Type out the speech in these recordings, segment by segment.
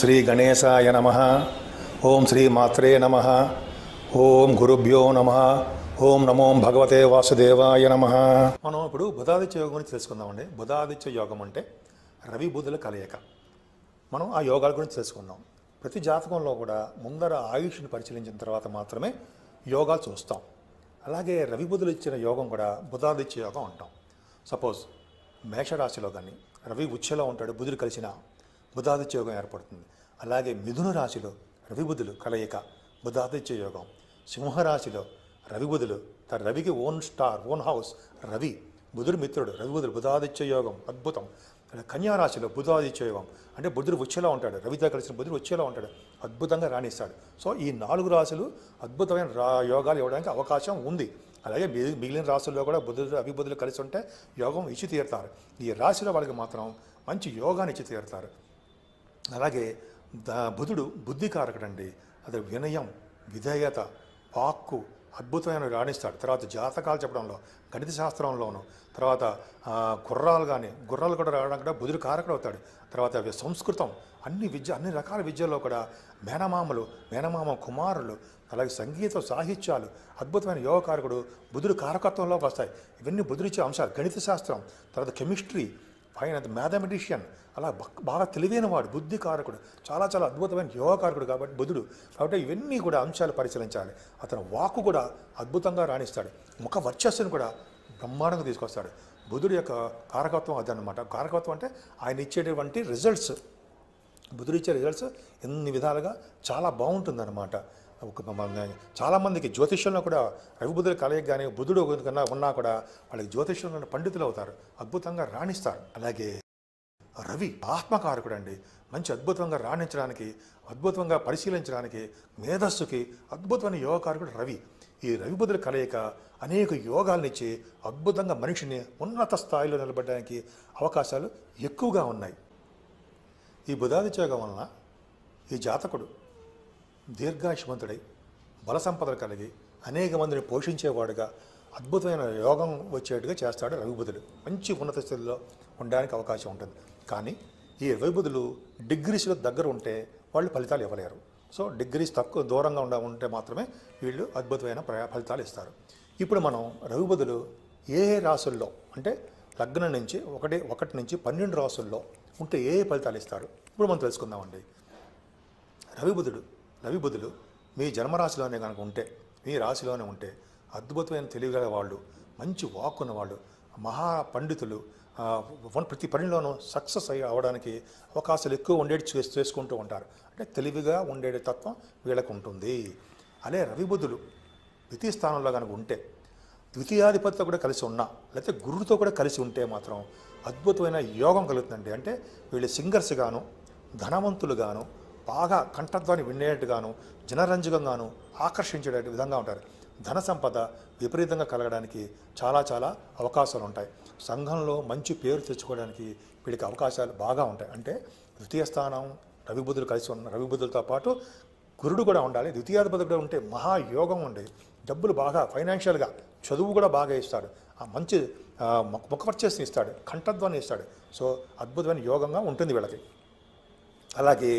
శ్రీ గణేశాయ నమ ఓం శ్రీ మాత్రే నమ ఓం గురుభ్యో నమ ఓం నమో భగవతే వాసుదేవాయ నమ మనం ఇప్పుడు బుధాదిత్య యోగం గురించి తెలుసుకుందామండి బుధాదిత్య యోగం అంటే రవి బుధుల కలయిక మనం ఆ యోగాల గురించి తెలుసుకుందాం ప్రతి జాతకంలో కూడా ముందర ఆయుష్ని పరిశీలించిన తర్వాత మాత్రమే యోగాలు చూస్తాం అలాగే రవి బుధులు ఇచ్చిన యోగం కూడా బుధాదిత్య యోగం అంటాం సపోజ్ మేషరాశిలో కానీ రవి ఉచ్చలో ఉంటాడు బుధుడు కలిసిన బుధాదిత్య యోగం ఏర్పడుతుంది అలాగే మిథున రాశిలో రవిబుధులు కలయిక బుధాదిత్య యోగం సింహరాశిలో రవిబుధులు తన రవికి own star own house Ravi బుధుడు మిత్రుడు రవిబుధుడు బుధాదిత్య యోగం అద్భుతం కన్యారాశిలో బుధాదిత్య యోగం అంటే బుధుడు వచ్చేలా ఉంటాడు రవితో కలిసిన బుధుడు వచ్చేలా ఉంటాడు అద్భుతంగా రాణిస్తాడు సో ఈ నాలుగు రాశులు అద్భుతమైన రా యోగాలు ఇవ్వడానికి అవకాశం ఉంది అలాగే మిగిలిన రాశుల్లో కూడా బుధుడు అభిబుధులు కలిసి ఉంటే యోగం ఇచ్చి తీరుతారు ఈ రాశిలో వాళ్ళకి మాత్రం మంచి యోగాన్ని ఇచ్చి తీరుతారు అలాగే బుధుడు బుద్ధికారకుడండి అది వినయం విధేయత వాక్కు అద్భుతమైన రాణిస్తాడు తర్వాత జాతకాలు చెప్పడంలో గణిత శాస్త్రంలోను తర్వాత గుర్రాలు కానీ గుర్రాలు కూడా రావడం కూడా బుధుడు కారకుడు అవుతాడు తర్వాత సంస్కృతం అన్ని విద్య అన్ని రకాల విద్యల్లో కూడా మేనమామలు మేనమామ కుమారులు అలాగే సంగీత సాహిత్యాలు అద్భుతమైన యోగకారకుడు బుధుడు కారకత్వంలోకి వస్తాయి ఇవన్నీ బుధుడిచ్చే అంశాలు గణిత శాస్త్రం తర్వాత కెమిస్ట్రీ ఆయన మ్యాథమెటిషియన్ అలా బాగా తెలివైన వాడు బుద్ధికారకుడు చాలా చాలా అద్భుతమైన యోగకారకుడు కాబట్టి బుద్ధుడు కాబట్టి ఇవన్నీ కూడా అంశాలు పరిశీలించాలి అతను వాక్కు కూడా అద్భుతంగా రాణిస్తాడు ముఖ వర్చస్సును కూడా బ్రహ్మాండంగా తీసుకొస్తాడు బుధుడు యొక్క కారకత్వం అదనమాట కారకత్వం అంటే ఆయన ఇచ్చేటువంటి రిజల్ట్స్ బుధుడు ఇచ్చే రిజల్ట్స్ ఎన్ని విధాలుగా చాలా బాగుంటుందన్నమాట చాలామందికి జ్యోతిష్యంలో కూడా రవిబుద్ధుల కలయిక కానీ బుద్ధుడు కన్నా ఉన్నా కూడా వాళ్ళకి జ్యోతిష్యంలో పండితులు అవుతారు అద్భుతంగా రాణిస్తారు అలాగే రవి ఆత్మకారకుడు అండి మంచి అద్భుతంగా రాణించడానికి అద్భుతంగా పరిశీలించడానికి మేధస్సుకి అద్భుతమైన యోగకారకుడు రవి ఈ రవిబుద్ధుల కలయిక అనేక ఇచ్చి అద్భుతంగా మనిషిని ఉన్నత స్థాయిలో నిలబడడానికి అవకాశాలు ఎక్కువగా ఉన్నాయి ఈ బుధాదిత్యోగం వలన ఈ జాతకుడు బల సంపదలు కలిగి అనేక మందిని పోషించేవాడుగా అద్భుతమైన యోగం వచ్చేట్టుగా చేస్తాడు రవిబుధుడు మంచి ఉన్నత స్థితిలో ఉండడానికి అవకాశం ఉంటుంది కానీ ఈ రవిబుధులు డిగ్రీస్లో దగ్గర ఉంటే వాళ్ళు ఫలితాలు ఇవ్వలేరు సో డిగ్రీస్ తక్కువ దూరంగా ఉండ ఉంటే మాత్రమే వీళ్ళు అద్భుతమైన ఫలితాలు ఇస్తారు ఇప్పుడు మనం రవిబుధులు ఏ ఏ రాసుల్లో అంటే లగ్నం నుంచి ఒకటి ఒకటి నుంచి పన్నెండు రాసుల్లో ఉంటే ఏ ఏ ఫలితాలు ఇస్తారు ఇప్పుడు మనం తెలుసుకుందామండి రవిబుధుడు రవిబుధులు మీ జన్మరాశిలోనే కనుక ఉంటే మీ రాశిలోనే ఉంటే అద్భుతమైన తెలివిగల వాళ్ళు మంచి వాక్ ఉన్నవాళ్ళు మహా పండితులు ప్రతి పనిలోనూ సక్సెస్ అయ్యి అవడానికి అవకాశాలు ఎక్కువ ఉండేటి చేసుకుంటూ ఉంటారు అంటే తెలివిగా ఉండే తత్వం వీళ్ళకు ఉంటుంది అదే రవిబుధులు ద్వితీయ స్థానంలో కనుక ఉంటే ద్వితీయాధిపతితో కూడా కలిసి ఉన్నా లేకపోతే గురువుతో కూడా కలిసి ఉంటే మాత్రం అద్భుతమైన యోగం కలుగుతుందండి అంటే వీళ్ళు సింగర్స్ గాను ధనవంతులు గాను బాగా కంఠధ్వని వినేట్టుగాను జనరంజకంగాను ఆకర్షించే విధంగా ఉంటారు ధన సంపద విపరీతంగా కలగడానికి చాలా చాలా అవకాశాలు ఉంటాయి సంఘంలో మంచి పేరు తెచ్చుకోవడానికి వీళ్ళకి అవకాశాలు బాగా ఉంటాయి అంటే ద్వితీయ స్థానం రవిబుద్ధులు కలిసి ఉన్న రవిబుద్ధులతో పాటు గురుడు కూడా ఉండాలి ద్వితీయాధిపతి కూడా ఉంటే మహాయోగం ఉండే డబ్బులు బాగా ఫైనాన్షియల్గా చదువు కూడా బాగా ఇస్తాడు ఆ మంచి ముఖపర్చేసి ఇస్తాడు కంఠధ్వాన్ని ఇస్తాడు సో అద్భుతమైన యోగంగా ఉంటుంది వీళ్ళకి అలాగే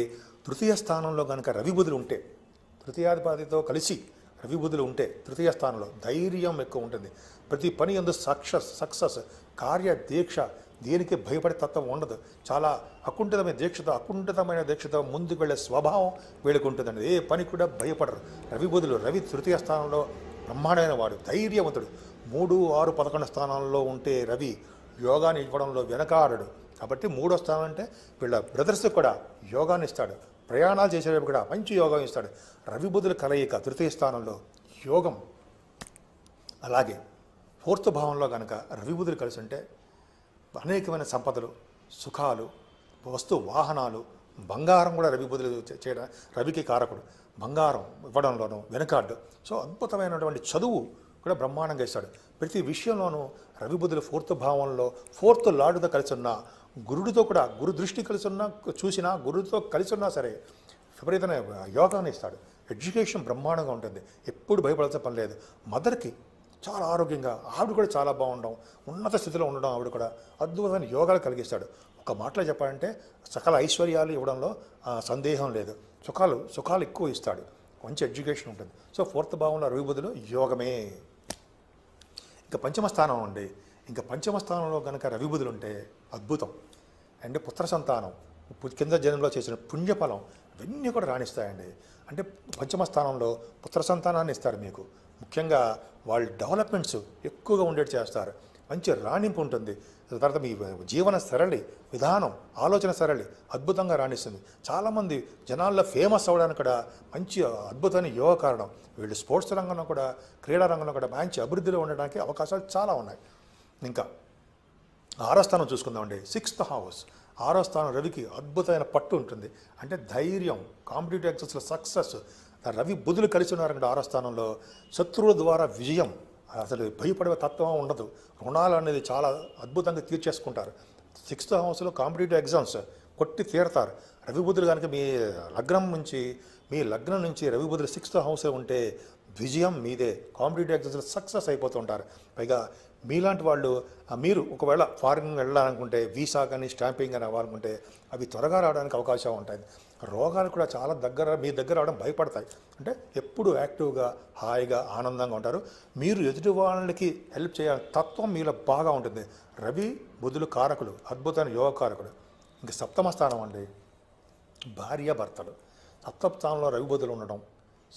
తృతీయ స్థానంలో కనుక రవిబుధులు ఉంటే తృతీయాధిపతితో కలిసి రవిబుధులు ఉంటే తృతీయ స్థానంలో ధైర్యం ఎక్కువ ఉంటుంది ప్రతి పని ఎందు సక్సెస్ సక్సెస్ కార్య దీక్ష దేనికి భయపడే తత్వం ఉండదు చాలా అకుంఠితమైన దీక్షతో అకుంఠితమైన దీక్షతో ముందుకు వెళ్ళే స్వభావం వీళ్ళకు ఉంటుందండి ఏ పని కూడా భయపడరు రవి బుధులు రవి తృతీయ స్థానంలో బ్రహ్మాండమైన వాడు ధైర్యవంతుడు మూడు ఆరు పదకొండు స్థానాల్లో ఉంటే రవి యోగాన్ని ఇవ్వడంలో వెనకాడడు కాబట్టి మూడో స్థానం అంటే వీళ్ళ బ్రదర్స్కి కూడా యోగాన్ని ఇస్తాడు ప్రయాణాలు చేసేటప్పుడు కూడా మంచి యోగం ఇస్తాడు రవిబుధుల కలయిక తృతీయ స్థానంలో యోగం అలాగే ఫోర్త్ భావంలో కనుక రవిబుధులు కలిసి ఉంటే అనేకమైన సంపదలు సుఖాలు వస్తు వాహనాలు బంగారం కూడా రవి బుద్ధులు చేయడం రవికి కారకుడు బంగారం ఇవ్వడంలోనూ వెనుకాడు సో అద్భుతమైనటువంటి చదువు కూడా బ్రహ్మాండంగా ఇస్తాడు ప్రతి విషయంలోనూ రవిబుద్ధులు ఫోర్త్ భావంలో ఫోర్త్ లాడుతో కలిసి ఉన్న గురుడితో కూడా గురు దృష్టి కలిసి ఉన్నా చూసినా గురుడితో కలిసి ఉన్నా సరే విపరీతమైన యోగాన్ని ఇస్తాడు ఎడ్యుకేషన్ బ్రహ్మాండంగా ఉంటుంది ఎప్పుడు భయపడాల్సిన పని లేదు మదర్కి చాలా ఆరోగ్యంగా ఆవిడ కూడా చాలా బాగుండడం ఉన్నత స్థితిలో ఉండడం ఆవిడ కూడా అద్భుతమైన యోగాలు కలిగిస్తాడు ఒక మాటలో చెప్పాలంటే సకల ఐశ్వర్యాలు ఇవ్వడంలో సందేహం లేదు సుఖాలు సుఖాలు ఎక్కువ ఇస్తాడు మంచి ఎడ్యుకేషన్ ఉంటుంది సో ఫోర్త్ భావంలో రవి యోగమే ఇంకా పంచమ స్థానం అండి ఇంకా పంచమ స్థానంలో కనుక రవిబుధులు ఉంటే అద్భుతం అండ్ పుత్ర సంతానం కింద జన్మలో చేసిన పుణ్యఫలం ఇవన్నీ కూడా రాణిస్తాయండి అంటే పంచమ స్థానంలో పుత్ర సంతానాన్ని ఇస్తారు మీకు ముఖ్యంగా వాళ్ళు డెవలప్మెంట్స్ ఎక్కువగా ఉండేట్టు చేస్తారు మంచి రాణింపు ఉంటుంది తర్వాత మీ జీవన సరళి విధానం ఆలోచన సరళి అద్భుతంగా రాణిస్తుంది చాలామంది జనాల్లో ఫేమస్ అవ్వడానికి కూడా మంచి అద్భుతమైన యోగ కారణం వీళ్ళు స్పోర్ట్స్ రంగంలో కూడా క్రీడా రంగంలో కూడా మంచి అభివృద్ధిలో ఉండడానికి అవకాశాలు చాలా ఉన్నాయి ఇంకా ఆరో స్థానం చూసుకుందామండి సిక్స్త్ హౌస్ ఆరో స్థానం రవికి అద్భుతమైన పట్టు ఉంటుంది అంటే ధైర్యం కాంపిటేటివ్ ఎగ్జామ్స్లో సక్సెస్ రవి బుధులు కలిసి ఉన్నారండి ఆరో స్థానంలో శత్రువుల ద్వారా విజయం అసలు భయపడే తత్వం ఉండదు రుణాలు అనేది చాలా అద్భుతంగా తీర్చేసుకుంటారు సిక్స్త్ హౌస్లో కాంపిటేటివ్ ఎగ్జామ్స్ కొట్టి తీరతారు రవి బుధులు కనుక మీ లగ్నం నుంచి మీ లగ్నం నుంచి రవి బుధులు సిక్స్త్ హౌస్ ఉంటే విజయం మీదే కాంపిటేటివ్ ఎగ్జామ్స్లో సక్సెస్ అయిపోతుంటారు పైగా మీలాంటి వాళ్ళు మీరు ఒకవేళ ఫారిన్ వెళ్ళాలనుకుంటే వీసా కానీ స్టాంపింగ్ కానీ అవ్వాలనుకుంటే అవి త్వరగా రావడానికి అవకాశం ఉంటాయి రోగాలు కూడా చాలా దగ్గర మీ దగ్గర రావడం భయపడతాయి అంటే ఎప్పుడు యాక్టివ్గా హాయిగా ఆనందంగా ఉంటారు మీరు ఎదుటి వాళ్ళకి హెల్ప్ చేయాలి తత్వం మీలో బాగా ఉంటుంది రవి బుధులు కారకులు అద్భుతమైన యోగ కారకులు ఇంక సప్తమ స్థానం అండి భార్య భర్తలు సప్తమ స్థానంలో రవి బుధులు ఉండడం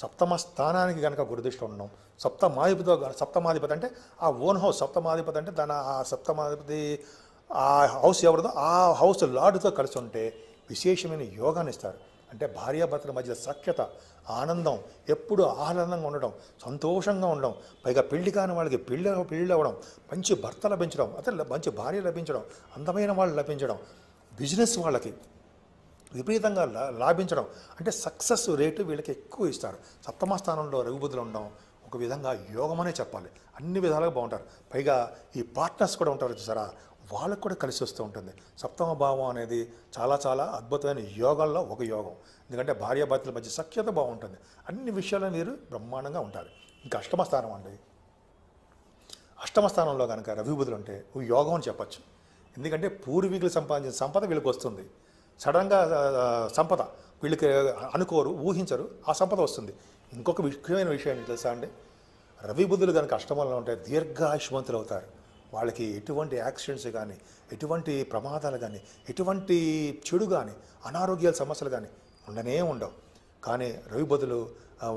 సప్తమ స్థానానికి కనుక గురుదృష్టి ఉండడం సప్తమాధిపతితో సప్తమాధిపతి అంటే ఆ ఓన్ హౌస్ సప్తమాధిపతి అంటే తన ఆ సప్తమాధిపతి ఆ హౌస్ ఎవరిదో ఆ హౌస్ లార్డుతో కలిసి ఉంటే విశేషమైన యోగాన్ని ఇస్తారు అంటే భార్యాభర్తల మధ్య సఖ్యత ఆనందం ఎప్పుడు ఆహ్లాదంగా ఉండడం సంతోషంగా ఉండడం పైగా పెళ్లి కాని వాళ్ళకి పెళ్ళి పెళ్ళి అవ్వడం మంచి భర్త లభించడం అతను మంచి భార్య లభించడం అందమైన వాళ్ళు లభించడం బిజినెస్ వాళ్ళకి విపరీతంగా లా లాభించడం అంటే సక్సెస్ రేటు వీళ్ళకి ఎక్కువ ఇస్తారు సప్తమ స్థానంలో రఘుబుద్ధులు ఉండడం ఒక విధంగా యోగమనే చెప్పాలి అన్ని విధాలుగా బాగుంటారు పైగా ఈ పార్ట్నర్స్ కూడా ఉంటారు చూసారా వాళ్ళకు కూడా కలిసి వస్తూ ఉంటుంది సప్తమ భావం అనేది చాలా చాలా అద్భుతమైన యోగాల్లో ఒక యోగం ఎందుకంటే భార్యాభర్తల మధ్య సఖ్యత బాగుంటుంది అన్ని విషయాల్లో మీరు బ్రహ్మాండంగా ఉంటారు ఇంకా అష్టమ స్థానం అండి అష్టమ స్థానంలో కనుక రవిబుధులు ఉంటే యోగం అని చెప్పచ్చు ఎందుకంటే పూర్వీకులు సంపాదించిన సంపద వీళ్ళకి వస్తుంది సడన్గా సంపద వీళ్ళకి అనుకోరు ఊహించరు ఆ సంపద వస్తుంది ఇంకొక ముఖ్యమైన విషయం ఏంటి తెలుసా అండి రవి బుద్ధులు కనుక అష్టమంలో ఉంటే దీర్ఘాయుష్మంతులు అవుతారు వాళ్ళకి ఎటువంటి యాక్సిడెంట్స్ కానీ ఎటువంటి ప్రమాదాలు కానీ ఎటువంటి చెడు కానీ అనారోగ్యాల సమస్యలు కానీ ఉండనే ఉండవు కానీ రవి బదులు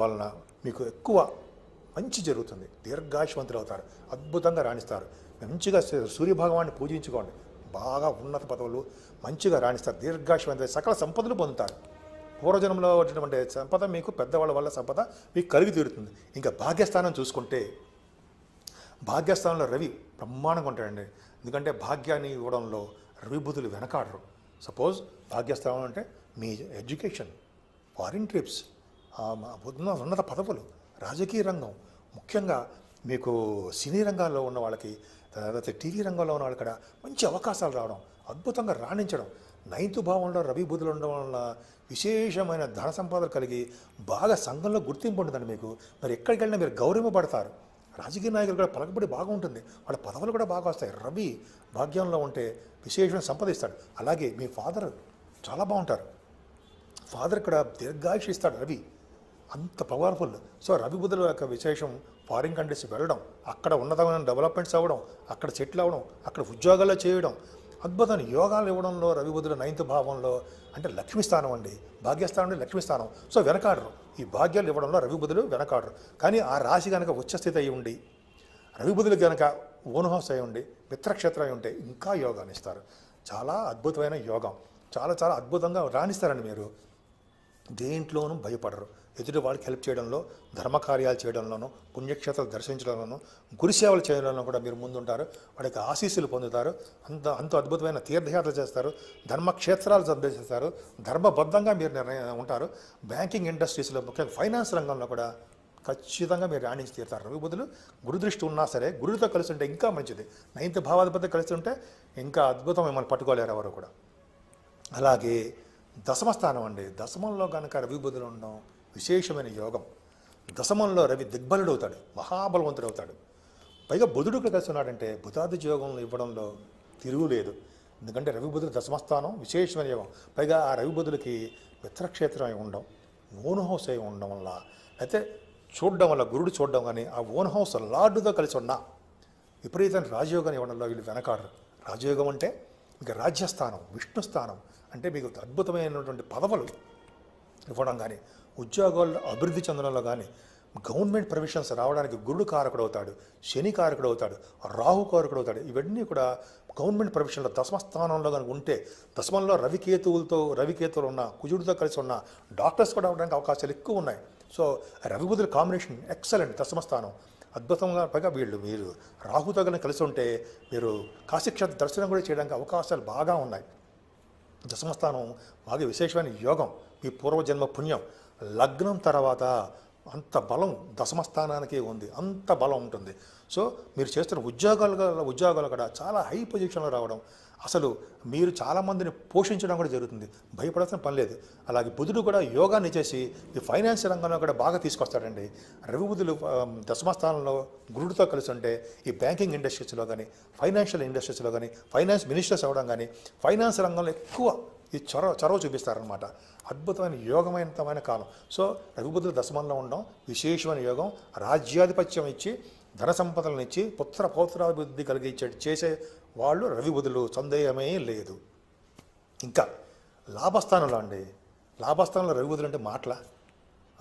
వలన మీకు ఎక్కువ మంచి జరుగుతుంది దీర్ఘాయుషవంతులు అవుతారు అద్భుతంగా రాణిస్తారు మంచిగా సూర్యభగవాన్ని పూజించుకోండి బాగా ఉన్నత పదవులు మంచిగా రాణిస్తారు దీర్ఘాశ్వంత సకల సంపదలు పొందుతారు పూర్వజన్మలో వచ్చినటువంటి సంపద మీకు పెద్దవాళ్ళ వల్ల సంపద మీకు కలిగి తీరుతుంది ఇంకా భాగ్యస్థానం చూసుకుంటే భాగ్యస్థానంలో రవి బ్రహ్మాండంగా ఉంటాడండి ఎందుకంటే భాగ్యాన్ని ఇవ్వడంలో రవిబుధులు వెనకాడరు సపోజ్ భాగ్యస్థానం అంటే మీ ఎడ్యుకేషన్ ఫారిన్ ట్రిప్స్ ఉన్నత పదవులు రాజకీయ రంగం ముఖ్యంగా మీకు సినీ రంగాల్లో ఉన్న వాళ్ళకి తర్వాత టీవీ రంగంలో ఉన్న వాళ్ళు ఇక్కడ మంచి అవకాశాలు రావడం అద్భుతంగా రాణించడం నైన్త్ భావంలో రవి బుధులు ఉండడం వల్ల విశేషమైన ధన సంపాదన కలిగి బాగా సంఘంలో గుర్తింపు ఉంటుందండి మీకు మరి ఎక్కడికి వెళ్ళినా మీరు గౌరవపడతారు రాజకీయ నాయకులు కూడా పలకబడి బాగుంటుంది వాళ్ళ పదవులు కూడా బాగా వస్తాయి రవి భాగ్యంలో ఉంటే విశేషమైన సంపదిస్తాడు అలాగే మీ ఫాదర్ చాలా బాగుంటారు ఫాదర్ ఇక్కడ దీర్ఘాయుషిస్తాడు ఇస్తాడు రవి అంత పవర్ఫుల్ సో రవి బుధుల యొక్క విశేషం ఫారిన్ కంట్రీస్ వెళ్ళడం అక్కడ ఉన్నతమైన డెవలప్మెంట్స్ అవ్వడం అక్కడ సెటిల్ అవ్వడం అక్కడ ఉద్యోగాల్లో చేయడం అద్భుతమైన యోగాలు ఇవ్వడంలో రవిబుద్ధుడు నైన్త్ భావంలో అంటే లక్ష్మీస్థానం అండి భాగ్యస్థానం అండి స్థానం సో వెనకాడరు ఈ భాగ్యాలు ఇవ్వడంలో రవిబుద్ధుడు వెనకాడరు కానీ ఆ రాశి కనుక ఉచ్చస్థితి అయి ఉండి రవిబుద్ధులు కనుక ఓన్హౌస్ అయి ఉండి మిత్రక్షేత్రం అయి ఉంటే ఇంకా యోగాన్ని ఇస్తారు చాలా అద్భుతమైన యోగం చాలా చాలా అద్భుతంగా రాణిస్తారండి మీరు దేంట్లోనూ భయపడరు వాళ్ళకి హెల్ప్ చేయడంలో ధర్మకార్యాలు చేయడంలోనూ పుణ్యక్షేత్రాలు దర్శించడంలోనూ గురి సేవలు చేయడంలో కూడా మీరు ముందుంటారు వాడికి ఆశీస్సులు పొందుతారు అంత అంత అద్భుతమైన తీర్థయాత్ర చేస్తారు ధర్మక్షేత్రాలు సందర్శిస్తారు ధర్మబద్ధంగా మీరు నిర్ణయం ఉంటారు బ్యాంకింగ్ ఇండస్ట్రీస్లో ముఖ్యంగా ఫైనాన్స్ రంగంలో కూడా ఖచ్చితంగా మీరు రాణించి తీరుతారు రవి బుధులు గురుదృష్టి ఉన్నా సరే గురుడితో కలిసి ఉంటే ఇంకా మంచిది నైన్త్ భావాధిపతి కలిసి ఉంటే ఇంకా అద్భుతం మిమ్మల్ని పట్టుకోలేరు ఎవరు కూడా అలాగే దశమ స్థానం అండి దశమంలో కనుక రవి బుద్ధులు ఉండడం విశేషమైన యోగం దశమంలో రవి అవుతాడు మహాబలవంతుడు అవుతాడు పైగా బుధుడు కలిసి ఉన్నాడంటే బుధాది యోగంలో ఇవ్వడంలో తిరుగులేదు ఎందుకంటే రవి బుధుడు దశమస్థానం విశేషమైన యోగం పైగా ఆ రవి బుధులకి మిత్రక్షేత్రం అయి ఉండడం ఓన్ హౌస్ అయి ఉండడం వల్ల అయితే చూడడం వల్ల గురుడు చూడడం కానీ ఆ ఓన్ హౌస్ లార్డుతో కలిసి ఉన్నా విపరీతం రాజయోగాన్ని ఇవ్వడంలో వీళ్ళు వెనకాడరు రాజయోగం అంటే మీకు రాజ్యస్థానం విష్ణుస్థానం అంటే మీకు అద్భుతమైనటువంటి పదవులు ఇవ్వడం కానీ ఉద్యోగాలు అభివృద్ధి చెందడంలో కానీ గవర్నమెంట్ ప్రొవిషన్స్ రావడానికి గురుడు కారకుడు అవుతాడు శని కారకుడు అవుతాడు రాహు కారకుడు అవుతాడు ఇవన్నీ కూడా గవర్నమెంట్ ప్రొఫెషన్లో దశమ స్థానంలో కనుక ఉంటే దశమంలో రవికేతువులతో రవికేతువులు ఉన్న కుజుడితో కలిసి ఉన్న డాక్టర్స్ కూడా అవడానికి అవకాశాలు ఎక్కువ ఉన్నాయి సో రవిబుద్ధుల కాంబినేషన్ ఎక్సలెంట్ దశమ స్థానం అద్భుతంగా పైగా వీళ్ళు మీరు రాహుతో రాహుతగలను కలిసి ఉంటే మీరు కాశీక్షేత్ర దర్శనం కూడా చేయడానికి అవకాశాలు బాగా ఉన్నాయి దశమస్థానం బాగా విశేషమైన యోగం మీ పూర్వజన్మ పుణ్యం లగ్నం తర్వాత అంత బలం దశమ స్థానానికి ఉంది అంత బలం ఉంటుంది సో మీరు చేస్తున్న ఉద్యోగాలు ఉద్యోగాలు కూడా చాలా హై పొజిషన్లో రావడం అసలు మీరు చాలామందిని పోషించడం కూడా జరుగుతుంది భయపడాల్సిన పని లేదు అలాగే బుధుడు కూడా యోగాన్ని చేసి ఈ ఫైనాన్స్ రంగంలో కూడా బాగా తీసుకొస్తాడండి రవి బుధులు దశమ స్థానంలో గురుడితో కలిసి ఉంటే ఈ బ్యాంకింగ్ ఇండస్ట్రీస్లో కానీ ఫైనాన్షియల్ ఇండస్ట్రీస్లో కానీ ఫైనాన్స్ మినిస్టర్స్ అవ్వడం కానీ ఫైనాన్స్ రంగంలో ఎక్కువ ఈ చొరవ చొరవ చూపిస్తారనమాట అద్భుతమైన యోగమైనంతమైన కాలం సో రఘుబుద్ధుల దశమంలో ఉండడం విశేషమైన యోగం రాజ్యాధిపత్యం ఇచ్చి ధన సంపదలను ఇచ్చి పుత్ర పౌత్రాభివృద్ధి కలిగించే చేసే వాళ్ళు రవి బుధులు సందేహమే లేదు ఇంకా లాభస్థానంలో అండి లాభస్థానంలో రవి బుధులు అంటే మాటల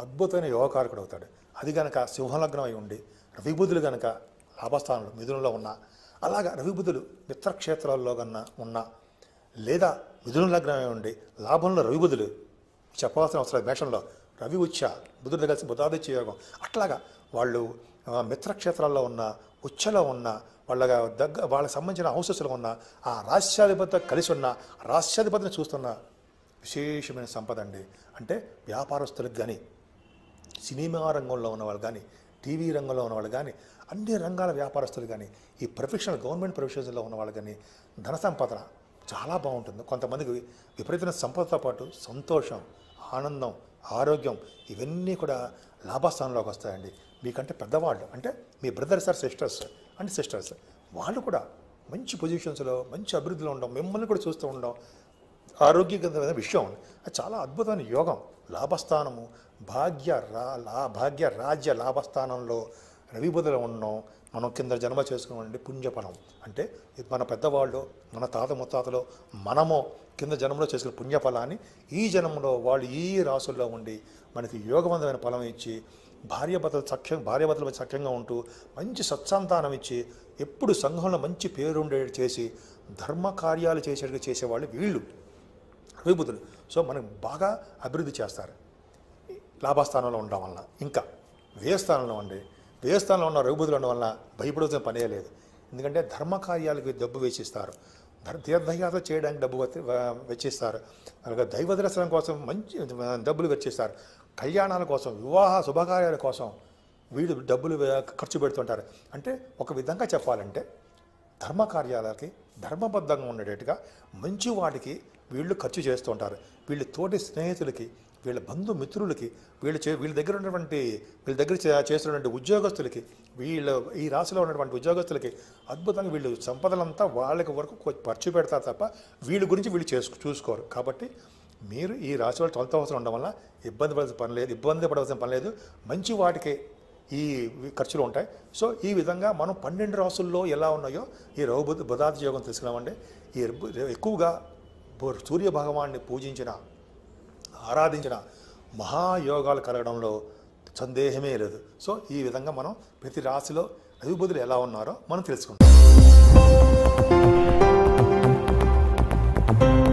అద్భుతమైన యోగకారకుడు అవుతాడు అది గనక సింహలగ్నం అయి ఉండి రవిబుధులు గనక లాభస్థానంలో మిథునంలో ఉన్నా అలాగా రవిబుధులు మిత్రక్షేత్రాల్లో కన్నా ఉన్నా లేదా మిథున లగ్నమై ఉండి లాభంలో రవిబుధులు చెప్పవలసిన అవసరం మేషంలో రవి ఉచ్చ బుధుడు కలిసి బుధాదిత్య యోగం అట్లాగా వాళ్ళు మిత్రక్షేత్రాల్లో ఉన్న ఉచ్చలో ఉన్న వాళ్ళ దగ్గ వాళ్ళకి సంబంధించిన హౌసెస్లో ఉన్న ఆ రాష్ట్రాధిపతి కలిసి ఉన్న రాష్ట్రాధిపతిని చూస్తున్న విశేషమైన సంపద అండి అంటే వ్యాపారస్తులకు కానీ సినిమా రంగంలో ఉన్నవాళ్ళు కానీ టీవీ రంగంలో ఉన్నవాళ్ళు కానీ అన్ని రంగాల వ్యాపారస్తులు కానీ ఈ ప్రొఫెషనల్ గవర్నమెంట్ ప్రొఫెషన్స్లో ఉన్నవాళ్ళు కానీ ధన సంపాదన చాలా బాగుంటుంది కొంతమందికి విపరీతమైన సంపదతో పాటు సంతోషం ఆనందం ఆరోగ్యం ఇవన్నీ కూడా లాభస్థానంలోకి వస్తాయండి మీకంటే పెద్దవాళ్ళు అంటే మీ brothers or sisters and sisters వాళ్ళు కూడా మంచి పొజిషన్స్లో మంచి అభివృద్ధిలో ఉండడం మిమ్మల్ని కూడా చూస్తూ ఉండడం ఆరోగ్యకరమైన విషయం అది చాలా అద్భుతమైన యోగం లాభస్థానము భాగ్య రా లా భాగ్య రాజ్య లాభస్థానంలో రవిబుధులు ఉండడం మనం కింద జన్మ చేసుకున్నామండి పుణ్యఫలం అంటే మన పెద్దవాళ్ళు మన తాత ముత్తాతలు మనము కింద జన్మలో చేసుకున్న పుణ్యఫలాన్ని ఈ జన్మలో వాళ్ళు ఈ రాసుల్లో ఉండి మనకి యోగవంతమైన ఫలం ఇచ్చి భర్తలు సఖ్యం భార్య మధ్య సఖ్యంగా ఉంటూ మంచి సత్సంతానం ఇచ్చి ఎప్పుడు సంఘంలో మంచి పేరుండే చేసి ధర్మ కార్యాలు చేసేట్టుగా చేసేవాళ్ళు వీళ్ళు విభూతులు సో మనకు బాగా అభివృద్ధి చేస్తారు లాభస్థానంలో ఉండడం వలన ఇంకా వ్యయస్థానంలో ఉండి వ్యయస్థానంలో ఉన్న రఘుబుధులు ఉండడం వలన భయపడవలసిన పనే లేదు ఎందుకంటే ధర్మ కార్యాలకు డబ్బు వేసిస్తారు తీర్థయాత్ర చేయడానికి డబ్బు వెచ్చిస్తారు అలాగే దైవ దర్శనం కోసం మంచి డబ్బులు వెచ్చిస్తారు కళ్యాణాల కోసం వివాహ శుభకార్యాల కోసం వీడు డబ్బులు ఖర్చు పెడుతుంటారు అంటే ఒక విధంగా చెప్పాలంటే ధర్మ కార్యాలకి ధర్మబద్ధంగా ఉండేటట్టుగా మంచి వాటికి వీళ్ళు ఖర్చు చేస్తుంటారు వీళ్ళ తోటి స్నేహితులకి వీళ్ళ బంధుమిత్రులకి వీళ్ళు చే వీళ్ళ దగ్గర ఉన్నటువంటి వీళ్ళ దగ్గర చేస్తున్నటువంటి ఉద్యోగస్తులకి వీళ్ళ ఈ రాశిలో ఉన్నటువంటి ఉద్యోగస్తులకి అద్భుతంగా వీళ్ళు సంపదలంతా వాళ్ళకి వరకు ఖర్చు పెడతారు తప్ప వీళ్ళ గురించి వీళ్ళు చేసు చూసుకోరు కాబట్టి మీరు ఈ రాశి రాశిలో ట్వెల్త్ హౌస్లో ఉండడం వల్ల ఇబ్బంది పడాల్సిన పని లేదు ఇబ్బంది పడవలసిన పని లేదు మంచి వాటికే ఈ ఖర్చులు ఉంటాయి సో ఈ విధంగా మనం పన్నెండు రాసుల్లో ఎలా ఉన్నాయో ఈ రఘుబు బుధాది యోగం తెలుసుకున్నామండి ఈ ఎక్కువగా సూర్య భగవాన్ని పూజించిన ఆరాధించిన మహాయోగాలు కలగడంలో సందేహమే లేదు సో ఈ విధంగా మనం ప్రతి రాశిలో రఘుబుధులు ఎలా ఉన్నారో మనం తెలుసుకుంటాం